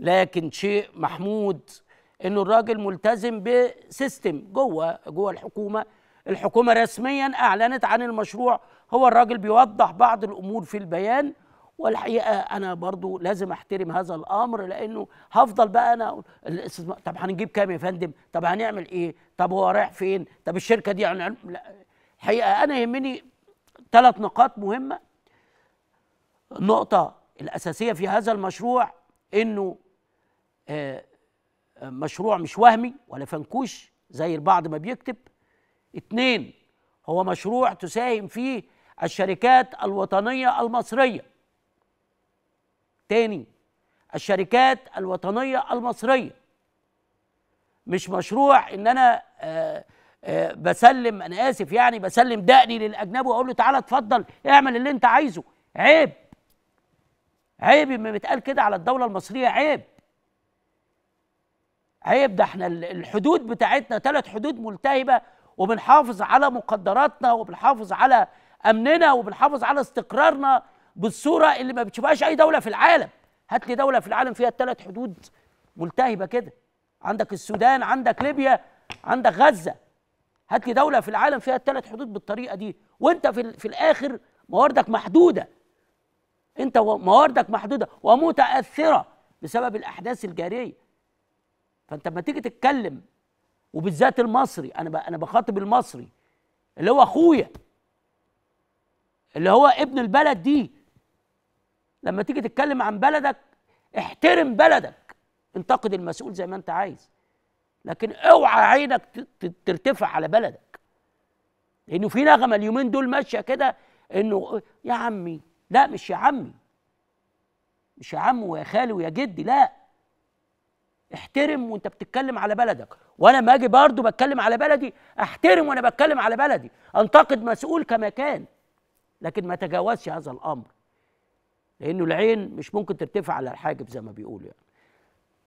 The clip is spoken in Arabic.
لكن شيء محمود انه الراجل ملتزم بسيستم جوه جوه الحكومه الحكومه رسميا اعلنت عن المشروع هو الراجل بيوضح بعض الامور في البيان والحقيقه انا برضو لازم احترم هذا الامر لانه هفضل بقى انا الاستثمار طب هنجيب كام يا فندم طب هنعمل ايه طب هو رايح فين طب الشركه دي يعني الحقيقه انا يهمني ثلاث نقاط مهمه النقطه الاساسيه في هذا المشروع انه آه، آه، مشروع مش وهمي ولا فنكوش زي البعض ما بيكتب اتنين هو مشروع تساهم فيه الشركات الوطنية المصرية تاني الشركات الوطنية المصرية مش مشروع ان انا آه، بسلم انا اسف يعني بسلم دقني للاجنبي واقول له تعالى اتفضل اعمل اللي انت عايزه عيب عيب ما بيتقال كده على الدولة المصرية عيب عيب ده احنا الحدود بتاعتنا ثلاث حدود ملتهبه وبنحافظ على مقدراتنا وبنحافظ على امننا وبنحافظ على استقرارنا بالصوره اللي ما بتشوفهاش اي دوله في العالم هات لي دوله في العالم فيها الثلاث حدود ملتهبه كده عندك السودان عندك ليبيا عندك غزه هات لي دوله في العالم فيها الثلاث حدود بالطريقه دي وانت في, في الاخر مواردك محدوده انت مواردك محدوده ومتاثره بسبب الاحداث الجاريه فانت لما تيجي تتكلم وبالذات المصري انا انا بخاطب المصري اللي هو اخويا اللي هو ابن البلد دي لما تيجي تتكلم عن بلدك احترم بلدك انتقد المسؤول زي ما انت عايز لكن اوعى عينك ترتفع على بلدك لانه في نغمه اليومين دول ماشيه كده انه يا عمي لا مش يا عمي مش يا عم ويا خالي ويا جدي لا احترم وانت بتتكلم على بلدك وانا ما اجي برضه بتكلم على بلدي احترم وانا بتكلم على بلدي انتقد مسؤول كما كان لكن ما تجاوزش هذا الامر لانه العين مش ممكن ترتفع على الحاجب زي ما بيقولوا يعني